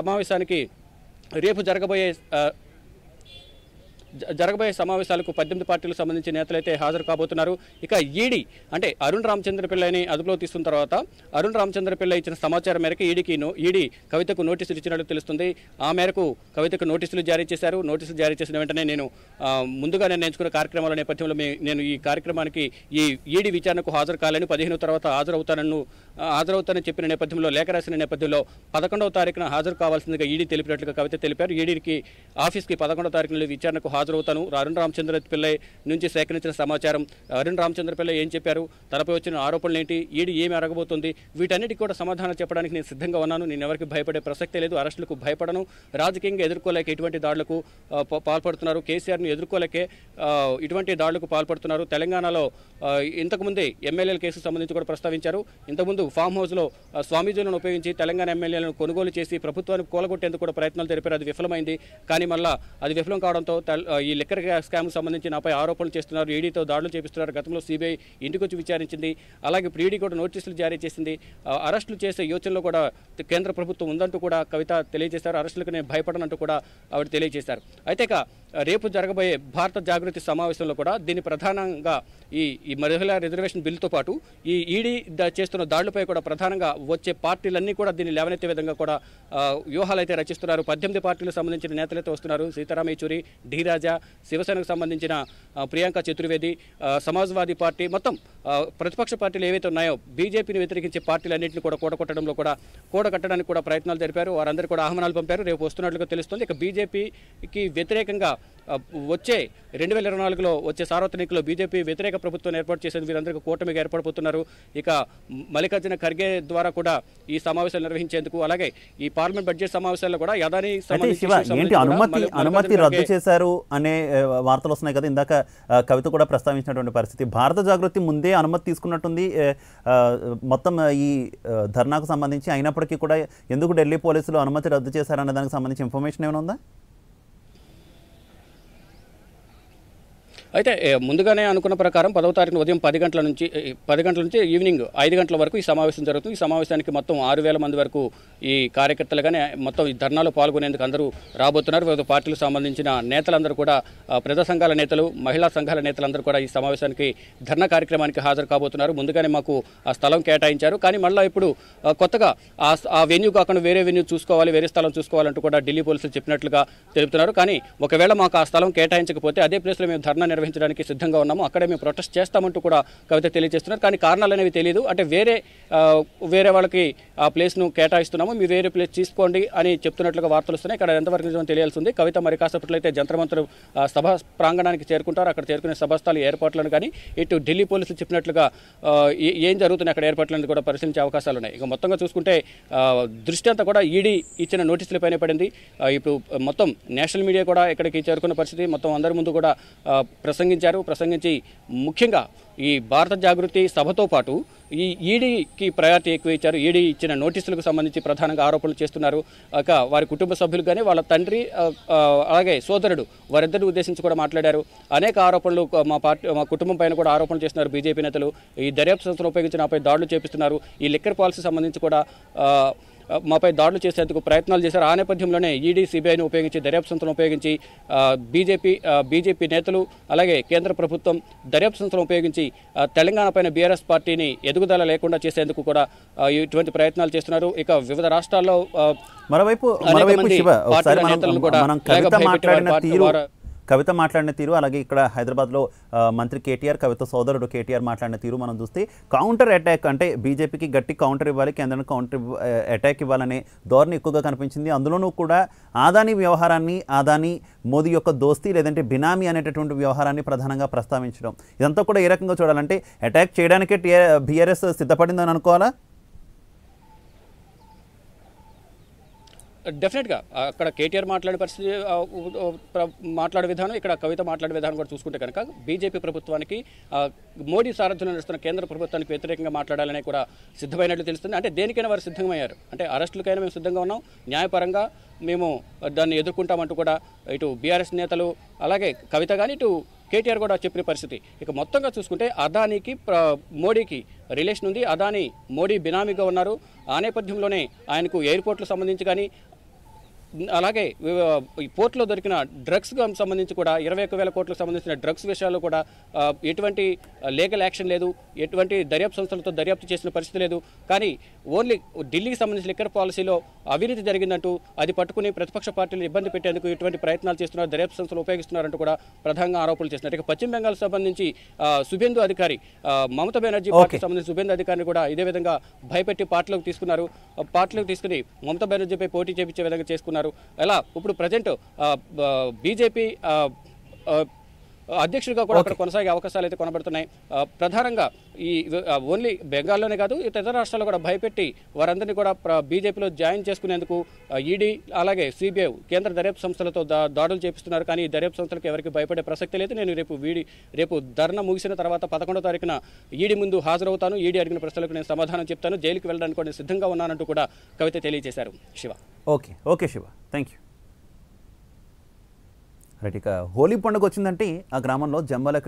సమావేశానికి రేపు జరగబోయే జరగబోయే సమావేశాలకు పద్దెనిమిది పార్టీలకు సంబంధించిన నేతలైతే హాజరు కాబోతున్నారు ఇక ఈడీ అంటే అరుణ్ రామచంద్ర పిల్లని అదుపులో తీసుకున్న తర్వాత అరుణ్ రామచంద్ర పిల్ల ఇచ్చిన సమాచారం మేరకు ఈడీకి ఈడీ కవితకు నోటీసులు ఇచ్చినట్లు తెలుస్తుంది ఆ మేరకు కవితకు నోటీసులు జారీ చేశారు నోటీసులు జారీ చేసిన వెంటనే నేను ముందుగా నిర్ణయించుకున్న కార్యక్రమాల నేపథ్యంలో నేను ఈ కార్యక్రమానికి ఈ ఈడీ విచారణకు హాజరు కాలేను పదిహేను తర్వాత హాజరవుతానను హాజరవుతానని చెప్పిన నేపథ్యంలో లేఖ రాసిన నేపథ్యంలో పదకొండవ తారీఖున హాజరు కావాల్సిందిగా ఈడీ తెలిపినట్లుగా కవిత తెలిపారు ఈడీకి ఆఫీస్కి పదకొండవ తారీఖున విచారణకు హాజరు హాజరవుతాను అరుణ్ రామచంద్ర పిల్లై నుంచి సేకరించిన సమాచారం అరుణ్ రామచంద్ర పిల్లై ఏం చెప్పారు తనపై వచ్చిన ఆరోపణలు ఏంటి ఈడి ఏమి అరగబోతుంది వీటన్నిటికీ కూడా సమాధానం చెప్పడానికి నేను సిద్ధంగా ఉన్నాను నేను ఎవరికి భయపడే ప్రసక్తే లేదు అరెస్టులకు భయపడను రాజకీయంగా ఎదుర్కోలేక ఇటువంటి దాడులకు పాల్పడుతున్నారు కేసీఆర్ను ఎదుర్కోలేకే ఇటువంటి దాడులకు పాల్పడుతున్నారు తెలంగాణలో ఇంతకుముందే ఎమ్మెల్యేల కేసు సంబంధించి కూడా ప్రస్తావించారు ఇంతకుముందు ఫామ్ హౌస్లో స్వామీజీలను ఉపయోగించి తెలంగాణ ఎమ్మెల్యేలను కొనుగోలు చేసి ప్రభుత్వానికి కూలగొట్టేందుకు కూడా ప్రయత్నాలు జరిపారు అది విఫలమైంది కానీ మళ్ళా అది విఫలం కావడంతో ఈ లిక్కర్ స్కామ్కి సంబంధించి నాపై ఆరోపణలు చేస్తున్నారు ఈడీతో దాడులు చేపిస్తున్నారు గతంలో సిబిఐ ఇంటికి విచారించింది అలాగే ప్రీడీ కూడా నోటీసులు జారీ చేసింది అరెస్టులు చేసే యోచనలో కూడా కేంద్ర ప్రభుత్వం ఉందంటూ కూడా కవిత తెలియజేశారు అరెస్టులకు నేను భయపడనంటూ కూడా ఆవిడ తెలియజేశారు అయితే రేపు జరగబోయే భారత జాగృతి సమావేశంలో కూడా దీన్ని ప్రధానంగా ఈ ఈ మహిళా రిజర్వేషన్ బిల్లుతో పాటు ఈ ఈడీ చేస్తున్న దాడులపై కూడా ప్రధానంగా వచ్చే పార్టీలన్నీ కూడా దీన్ని లేవనెత్తే విధంగా కూడా వ్యూహాలు అయితే రచిస్తున్నారు పద్దెనిమిది పార్టీలకు సంబంధించిన నేతలైతే వస్తున్నారు సీతారాం యచూరి డి రాజా శివసేనకు సంబంధించిన ప్రియాంక చతుర్వేది సమాజ్వాదీ పార్టీ మొత్తం ప్రతిపక్ష పార్టీలు ఏవైతే ఉన్నాయో బీజేపీని వ్యతిరేకించే పార్టీలన్నింటినీ కూడా కూడగొట్టడంలో కూడా కూడగట్టడానికి కూడా ప్రయత్నాలు జరిపారు వారందరూ కూడా ఆహ్వానాలు పంపారు రేపు వస్తున్నట్లుగా తెలుస్తుంది ఇక బీజేపీకి వ్యతిరేకంగా వచ్చే రెండు వేల ఇరవై నాలుగులో వచ్చే సార్వత్రికలో బీజేపీ వ్యతిరేక ప్రభుత్వం ఏర్పాటు చేసేది వీరందరికీ కూటమిగా ఏర్పడిపోతున్నారు ఇక మల్లికార్జున ఖర్గే ద్వారా కూడా ఈ సమావేశాలు నిర్వహించేందుకు అలాగే ఈ పార్లమెంట్ బడ్జెట్ సమావేశాల్లో కూడా యదాని అనుమతి అనుమతి రద్దు చేశారు అనే వార్తలు వస్తున్నాయి కదా ఇందాక కవిత కూడా ప్రస్తావించినటువంటి పరిస్థితి భారత జాగృతి ముందే అనుమతి తీసుకున్నట్టుంది మొత్తం ఈ ధర్నాకు సంబంధించి అయినప్పటికీ కూడా ఎందుకు ఢిల్లీ పోలీసులు అనుమతి రద్దు చేశారనే దానికి సంబంధించి ఇన్ఫర్మేషన్ ఏమైనా ఉందా అయితే ముందుగానే అనుకున్న ప్రకారం పదవ తారీఖు ఉదయం పది గంటల నుంచి పది గంటల నుంచి ఈవినింగ్ ఐదు గంటల వరకు ఈ సమావేశం జరుగుతుంది ఈ సమావేశానికి మొత్తం ఆరు వేల మంది వరకు ఈ కార్యకర్తలుగానే మొత్తం ఈ ధర్నాలో పాల్గొనేందుకు అందరూ రాబోతున్నారు వివిధ పార్టీలకు సంబంధించిన నేతలందరూ కూడా ప్రజా సంఘాల నేతలు మహిళా సంఘాల నేతలందరూ కూడా ఈ సమావేశానికి ధర్నా కార్యక్రమానికి హాజరు కాబోతున్నారు ముందుగానే మాకు ఆ స్థలం కేటాయించారు కానీ మళ్ళీ ఇప్పుడు కొత్తగా ఆ వెన్యూ కాకుండా వేరే వెన్యూ చూసుకోవాలి వేరే స్థలం చూసుకోవాలంటూ కూడా ఢిల్లీ పోలీసులు చెప్పినట్లుగా తెలుపుతున్నారు కానీ ఒకవేళ మాకు ఆ స్థలం కేటాయించకపోతే అదే ప్లేస్లో మేము ధర్నా నిర్వహించడానికి సిద్ధంగా ఉన్నాము అక్కడే మేము ప్రొటెస్ట్ చేస్తామంటూ కూడా కవిత తెలియజేస్తున్నారు కానీ కారణాలు అనేవి తెలియదు అంటే వేరే వేరే వాళ్ళకి ఆ ప్లేస్ను కేటాయిస్తున్నాము మీ వేరే ప్లేస్ తీసుకోండి అని చెప్తున్నట్లుగా వార్తలు వస్తున్నాయి ఇక్కడ ఎంతవరకు నిజం తెలియాల్సి ఉంది కవిత మరి కాసేపట్లయితే అయితే సభ ప్రాంగణానికి చేరుకుంటారు అక్కడ చేరుకునే సభస్థల ఏర్పాట్లను కానీ ఇటు ఢిల్లీ పోలీసులు చెప్పినట్లుగా ఏం జరుగుతుంది అక్కడ ఏర్పాట్లను కూడా పరిశీలించే అవకాశాలు ఉన్నాయి ఇక మొత్తంగా చూసుకుంటే దృష్టి అంతా కూడా ఈడీ ఇచ్చిన నోటీసులపైనే పడింది ఇప్పుడు మొత్తం నేషనల్ మీడియా కూడా ఇక్కడికి చేరుకున్న పరిస్థితి మొత్తం అందరి ముందు కూడా ప్రసంగించారు ప్రసంగించి ముఖ్యంగా ఈ భారత జాగృతి సభతో పాటు ఈ ఈడీకి ప్రయారిటీ ఎక్కువ ఇచ్చారు ఈడీ ఇచ్చిన నోటీసులకు సంబంధించి ప్రధానంగా ఆరోపణలు చేస్తున్నారు ఒక వారి కుటుంబ సభ్యులు కానీ వాళ్ళ తండ్రి అలాగే సోదరుడు వారిద్దరిని ఉద్దేశించి కూడా మాట్లాడారు అనేక ఆరోపణలు మా పార్టీ మా కుటుంబం పైన కూడా ఆరోపణలు చేస్తున్నారు బీజేపీ నేతలు ఈ దర్యాప్తు సంస్థలు ఉపయోగించి నాపై దాడులు చేపిస్తున్నారు ఈ లిక్కర్ పాలసీ సంబంధించి కూడా మాపై దాడులు చేసేందుకు ప్రయత్నాలు చేశారు ఆ నేపథ్యంలోనే ఈడీ సిబిఐని ఉపయోగించి దర్యాప్తు సంస్థలను ఉపయోగించి బీజేపీ బీజేపీ నేతలు అలాగే కేంద్ర ప్రభుత్వం దర్యాప్తు సంస్థలను ఉపయోగించి తెలంగాణ పైన బీఆర్ఎస్ పార్టీని ఎదుగుదల లేకుండా చేసేందుకు కూడా ఇటువంటి ప్రయత్నాలు చేస్తున్నారు ఇక వివిధ రాష్ట్రాల్లో మరోవైపు మరోవైపు శివ ఒకసారి మనం కవిత మాట్లాడిన తీరు కవిత మాట్లాడిన తీరు అలాగే ఇక్కడ హైదరాబాద్లో మంత్రి కేటీఆర్ కవిత సోదరుడు కేటీఆర్ మాట్లాడిన తీరు మనం చూస్తే కౌంటర్ అటాక్ అంటే బీజేపీకి గట్టి కౌంటర్ ఇవ్వాలి కేంద్రానికి కౌంటర్ అటాక్ ఇవ్వాలనే ధోరణి ఎక్కువగా కనిపించింది అందులోనూ కూడా ఆదాని వ్యవహారాన్ని ఆదాని మోదీ యొక్క దోస్తీ లేదంటే బినామీ అనేటటువంటి వ్యవహారాన్ని ప్రధానంగా ప్రస్తావించడం ఇదంతా కూడా ఏ రకంగా చూడాలంటే అటాక్ చేయడానికే టీఆర్ బీఆర్ఎస్ సిద్ధపడిందని అనుకోవాలా డెఫినెట్గా అక్కడ కేటీఆర్ మాట్లాడే పరిస్థితి మాట్లాడే విధానం ఇక్కడ కవిత మాట్లాడే విధానం కూడా చూసుకుంటే కనుక బీజేపీ ప్రభుత్వానికి మోడీ సారథ్యంలో నడుస్తున్న కేంద్ర ప్రభుత్వానికి వ్యతిరేకంగా మాట్లాడాలని కూడా సిద్ధమైనట్లు తెలుస్తుంది అంటే దేనికైనా వారు సిద్ధమయ్యారు అంటే అరెస్టులకైనా మేము సిద్ధంగా ఉన్నాం న్యాయపరంగా మేము దాన్ని ఎదుర్కొంటామంటూ కూడా ఇటు బీఆర్ఎస్ నేతలు అలాగే కవిత కానీ ఇటు కేటీఆర్ కూడా చెప్పిన పరిస్థితి ఇక మొత్తంగా చూసుకుంటే అదానికి మోడీకి రిలేషన్ ఉంది అదాని మోడీ బినామీగా ఉన్నారు ఆ నేపథ్యంలోనే ఆయనకు ఎయిర్పోర్ట్లకు సంబంధించి కానీ అలాగే ఈ పోర్ట్లో దొరికిన డ్రగ్స్కు సంబంధించి కూడా ఇరవై ఒక వేల కోట్లకు సంబంధించిన డ్రగ్స్ విషయాల్లో కూడా ఎటువంటి లీగల్ యాక్షన్ లేదు ఎటువంటి దర్యాప్తు సంస్థలతో దర్యాప్తు చేసిన పరిస్థితి లేదు కానీ ఓన్లీ ఢిల్లీకి సంబంధించిన లిక్కర్ పాలసీలో అవినీతి జరిగిందంటూ అది పట్టుకుని ప్రతిపక్ష పార్టీలు ఇబ్బంది పెట్టేందుకు ఇటువంటి ప్రయత్నాలు చేస్తున్నారు దర్యాప్తు సంస్థలు ఉపయోగిస్తున్నారంటూ కూడా ప్రధానంగా ఆరోపణలు చేస్తున్నారు ఇక పశ్చిమ బెంగాల్ సంబంధించి శుభేందు అధికారి మమతా బెనర్జీ పార్టీకి సంబంధించిన శుభేందు అధికారిని కూడా ఇదే విధంగా భయపెట్టి పార్టీలోకి తీసుకున్నారు పార్టీలోకి తీసుకుని మమతా బెనర్జీపై పోటీ చేపించే విధంగా చేసుకున్నారు ఎలా ఇప్పుడు ప్రజెంట్ బీజేపీ అధ్యక్షుడిగా కూడా అక్కడ కొనసాగే అవకాశాలు అయితే కొనబడుతున్నాయి ప్రధానంగా ఈ ఓన్లీ బెంగాల్లోనే కాదు ఇతర రాష్ట్రాల్లో కూడా భయపెట్టి వారందరినీ కూడా బీజేపీలో జాయిన్ చేసుకునేందుకు ఈడీ అలాగే సిబిఐ కేంద్ర దర్యాప్తు సంస్థలతో దాడులు చేపిస్తున్నారు కానీ ఈ దర్యాప్తు సంస్థలకు ఎవరికి భయపడే ప్రసక్తి లేదు నేను రేపు వీడి రేపు ధర్నా ముగిసిన తర్వాత పదకొండో తారీఖున ఈడీ ముందు హాజరవుతాను ఈడీ అడిగిన ప్రశ్నలకు నేను సమాధానం చెప్తాను జైలుకి వెళ్ళడానికి కూడా సిద్ధంగా ఉన్నానంటూ కూడా కవిత తెలియజేశారు Shiva okay okay Shiva thank you right ఇక హోలీ పండుగ వచ్చిందంటే ఆ గ్రామంలో జంబాలక్కడి